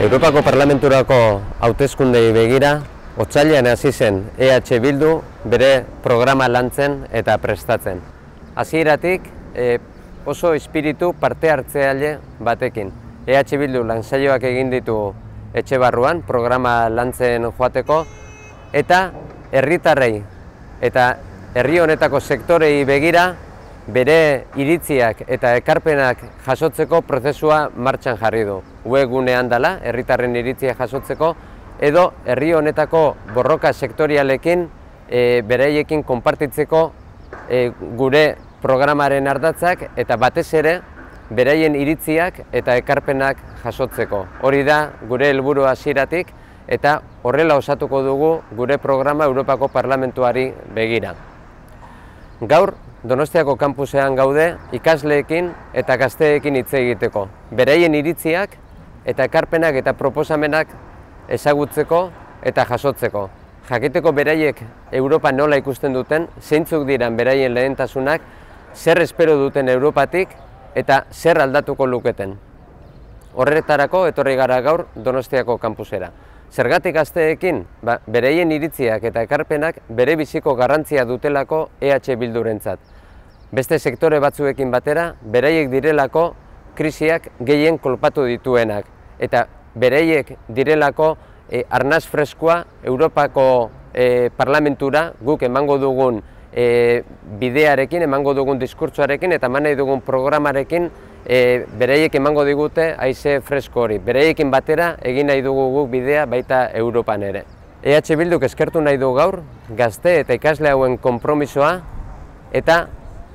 Europako Parlamenturako hauteskundei begira, otsailean hasi zen EH Bildu bere programa lantzen eta prestatzen. Hasieratik e, oso espiritu parte hartzeaile batekin. EH Bildu lantzaioak egin ditu etxe barruan programa lantzen joateko eta herritarrei eta herri honetako sektorei begira bere iritziak eta ekarpenak jasotzeko prozesua martxan jarri du. Ue gune dela, herritarren iritzia jasotzeko, edo herri honetako borroka sektorialekin e, bereiekin konpartitzeko e, gure programaren ardatzak eta batez ere bereien iritziak eta ekarpenak jasotzeko. Hori da gure helburu hasiratik eta horrela osatuko dugu gure programa Europako Parlamentuari begira. Gaur, Donostiako kampusean gaude ikasleekin eta gazteekin hitz egiteko. Bereien iritziak eta ekarpenak eta proposamenak ezagutzeko eta jasotzeko. Jakiteko beraiek Europa nola ikusten duten, zeintzuk diran beraien lehentasunak, zer espero duten Europatik eta zer aldatuko luketen. Horretarako etorri gara gaur Donostiako kampusera. Zergatik asteekin, ba, bereien iritziak eta ekarpenak bere biziko garrantzia dutelako EH bildurentzat. Beste sektore batzuekin batera, bereiek direlako krisiak gehien kolpatu dituenak. Eta bereiek direlako e, arnaz freskua Europako e, parlamentura guk emango dugun e, bidearekin, emango dugun diskurtsoarekin eta nahi dugun programarekin e, bereiek emango digute haize fresko hori. Bereiekin batera egin nahi dugu guk bidea baita Europan ere. EH Bilduk eskertu nahi du gaur gazte eta ikasle hauen konpromisoa eta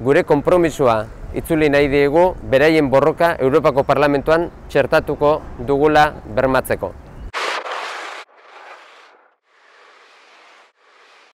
gure konpromisoa itzuli nahi diegu beraien borroka Europako Parlamentoan txertatuko dugula bermatzeko.